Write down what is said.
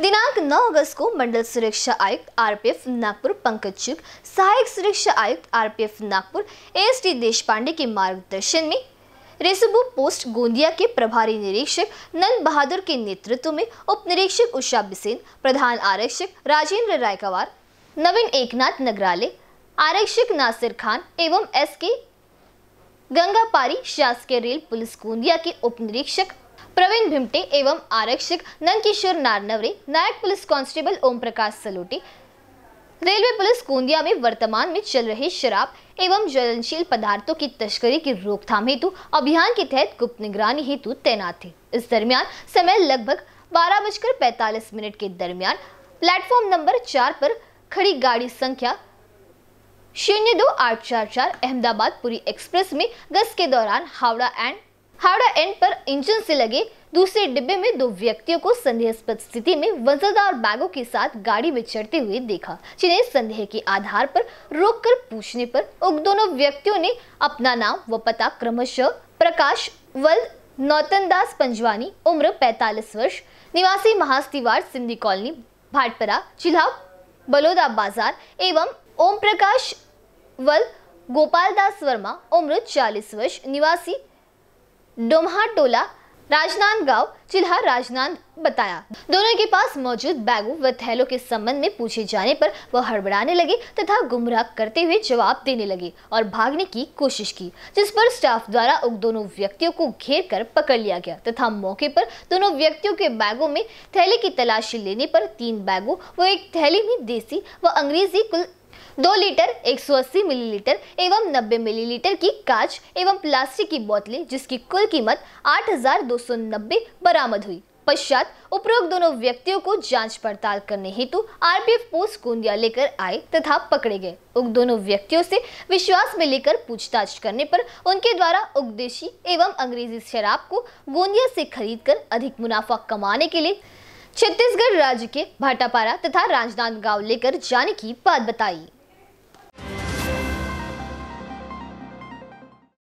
दिनांक 9 अगस्त को मंडल सुरक्षा आयुक्त आरपीएफ नागपुर पंकज चुग सहायक सुरक्षा आयुक्त RPF Nagpur S T Deshpande के मार्गदर्शन में रेसबू पोस्ट गोंदिया के प्रभारी निरीक्षक नंद बहादुर के नेतृत्व में उप निरीक्षक उषा बिसेन प्रधान आरक्षक राजेंद्र रायकवार नवीन एकनाथ नगराले आरक्षक नासिर खान एवं एस के गंगापारी शासकीय रेल पुलिस गोंदिया के उप निरीक्षक प्रवीण भिमटे एवं आरक्षक नंदकिशोर नारनवरे नायक police constable Om Prakash Saloti railway police Gondia में वर्तमान में चल रहे शराब एवं ज्वलनशील पदार्थों की तस्करी की रोकथाम हेतु अभियान के तहत गुप्त निगरानी हेतु तैनात थे इस दरमियान समय लगभग बारह बजकर पैंतालीस मिनट के दरमियान प्लेटफॉर्म नंबर चार पर खड़ी गाड़ी संख्या शून्य दो आठ चार चार अहमदाबाद पुरी एक्सप्रेस में गश्त के दौरान हावड़ा एंड हावड़ा एंड पर इंजन से लगे दूसरे डिब्बे में दो व्यक्तियों को संदेहस्पद स्थिति में वजनदार बैगों के साथ गाड़ी में चढ़ते हुए देखा जिन्हें संदेह के आधार पर रोककर पूछने पर उक्त दोनों व्यक्तियों ने अपना नाम व पता क्रमशः प्रकाश वल नौतन दास पंजवानी उम्र 45 वर्ष निवासी महास्तिवार सिंधी कॉलोनी भाटपरा जिला बलोदा बाजार एवं ओम प्रकाश वल गोपाल दास वर्मा उम्र 40 वर्ष निवासी डोमहाटोला राजनांदगांव चिल्हा राजनांद बताया दोनों के पास मौजूद बैगों व थैलों के संबंध में पूछे जाने पर वह हड़बड़ाने लगे तथा गुमराह करते हुए जवाब देने लगे और भागने की कोशिश की जिस पर स्टाफ द्वारा उन दोनों व्यक्तियों को घेर कर पकड़ लिया गया तथा मौके पर दोनों व्यक्तियों के बैगों में थैले की तलाशी लेने पर तीन बैगों व एक थैली में देसी व अंग्रेजी कुल दो लीटर 180 मिलीलीटर एवं 90 मिलीलीटर की कांच एवं प्लास्टिक की बोतलें जिसकी कुल कीमत 8,290 बरामद हुई पश्चात उपरोक्त दोनों व्यक्तियों को जांच पड़ताल करने हेतु आरपीएफ पोस्ट गोंदिया लेकर आए तथा पकड़े गए उक्त दोनों व्यक्तियों से विश्वास में लेकर पूछताछ करने पर उनके द्वारा उपदेशी एवं अंग्रेजी शराब को गोंदिया से खरीदकर अधिक मुनाफा कमाने के लिए छत्तीसगढ़ राज्य के भाटापारा तथा राजनांदगांव लेकर जाने की बात बताई